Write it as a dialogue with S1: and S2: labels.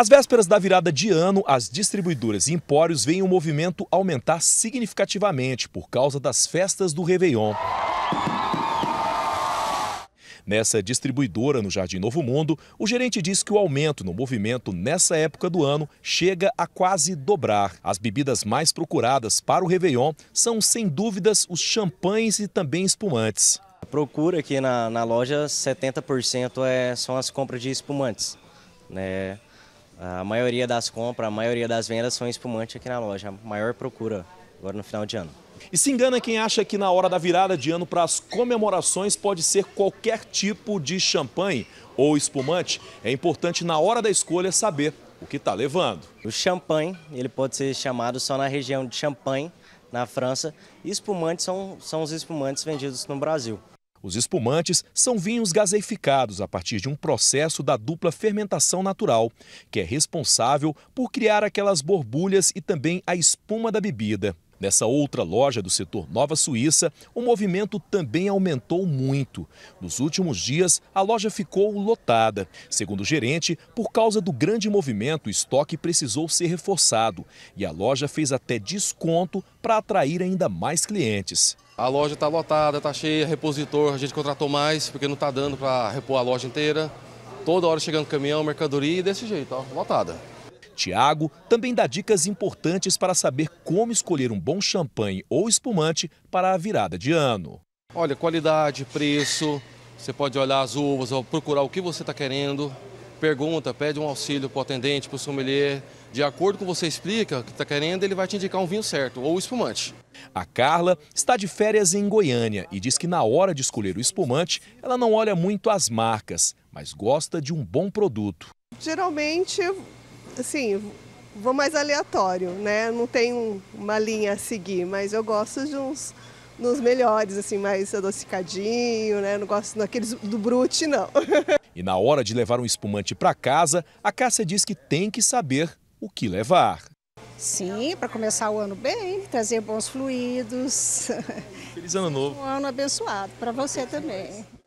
S1: Às vésperas da virada de ano, as distribuidoras e empórios veem o movimento aumentar significativamente por causa das festas do Réveillon. Nessa distribuidora no Jardim Novo Mundo, o gerente diz que o aumento no movimento nessa época do ano chega a quase dobrar. As bebidas mais procuradas para o Réveillon são, sem dúvidas, os champanhes e também espumantes. A procura
S2: aqui na, na loja, 70% é, são as compras de espumantes. Né? A maioria das compras, a maioria das vendas são espumante aqui na loja. A maior procura
S1: agora no final de ano. E se engana quem acha que na hora da virada de ano para as comemorações pode ser qualquer tipo de champanhe ou espumante. É importante na hora da escolha
S2: saber o que está levando. O champanhe, ele pode ser chamado só na região de Champagne,
S1: na França. E espumantes são, são os espumantes vendidos no Brasil. Os espumantes são vinhos gaseificados a partir de um processo da dupla fermentação natural, que é responsável por criar aquelas borbulhas e também a espuma da bebida. Nessa outra loja do setor Nova Suíça, o movimento também aumentou muito. Nos últimos dias, a loja ficou lotada. Segundo o gerente, por causa do grande movimento, o estoque precisou ser reforçado e a loja fez até desconto para atrair ainda mais clientes.
S3: A loja está lotada, está cheia, repositor, a gente contratou mais porque não está dando para repor a loja inteira. Toda hora chegando caminhão, mercadoria e desse
S1: jeito, ó, lotada. Tiago também dá dicas importantes para saber como escolher um bom champanhe
S3: ou espumante para a virada de ano. Olha, qualidade, preço, você pode olhar as uvas, procurar o que você está querendo, pergunta, pede um auxílio para o atendente, para o sommelier. De acordo com o que você explica o que está querendo, ele vai te indicar um vinho certo ou
S1: espumante. A Carla está de férias em Goiânia e diz que na hora de escolher o espumante, ela não olha muito as marcas, mas gosta de um bom produto.
S3: Geralmente assim, vou mais aleatório, né? Não tem uma linha a seguir, mas eu gosto de uns nos melhores, assim, mais adocicadinho, né? Não gosto daqueles do brute, não.
S1: E na hora de levar um espumante para casa, a Cássia diz que tem que saber o que levar.
S2: Sim, para começar o ano bem,
S1: trazer bons fluidos.
S3: Feliz ano novo.
S1: Um ano abençoado para você também.